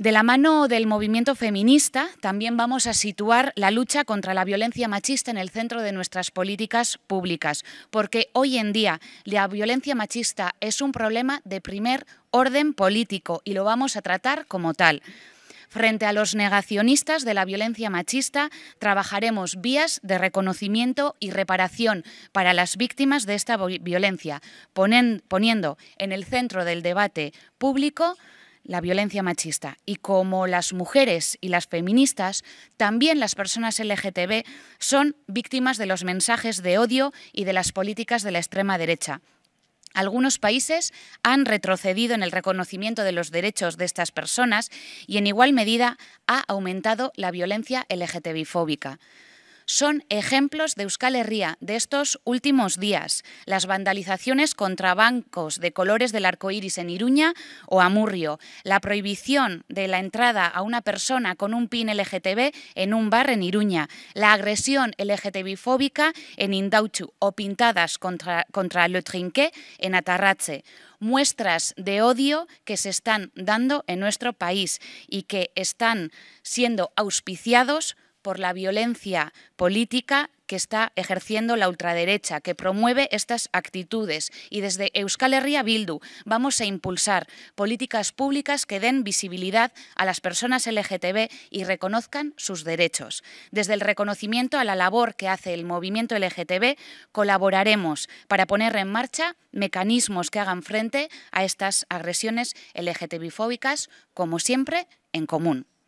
De la mano del movimiento feminista, también vamos a situar la lucha contra la violencia machista en el centro de nuestras políticas públicas, porque hoy en día la violencia machista es un problema de primer orden político y lo vamos a tratar como tal. Frente a los negacionistas de la violencia machista, trabajaremos vías de reconocimiento y reparación para las víctimas de esta violencia, poniendo en el centro del debate público la violencia machista. Y como las mujeres y las feministas, también las personas LGTB son víctimas de los mensajes de odio y de las políticas de la extrema derecha. Algunos países han retrocedido en el reconocimiento de los derechos de estas personas y en igual medida ha aumentado la violencia LGTB son ejemplos de Euskal Herria de estos últimos días. Las vandalizaciones contra bancos de colores del arco iris en Iruña o Amurrio, la prohibición de la entrada a una persona con un pin LGTB en un bar en Iruña, la agresión lgtb en Indauchu o pintadas contra, contra Le Trinquet en Atarrache muestras de odio que se están dando en nuestro país y que están siendo auspiciados por la violencia política que está ejerciendo la ultraderecha, que promueve estas actitudes. Y desde Euskal Herria Bildu vamos a impulsar políticas públicas que den visibilidad a las personas LGTB y reconozcan sus derechos. Desde el reconocimiento a la labor que hace el movimiento LGTB, colaboraremos para poner en marcha mecanismos que hagan frente a estas agresiones LGTBfóbicas, como siempre, en común.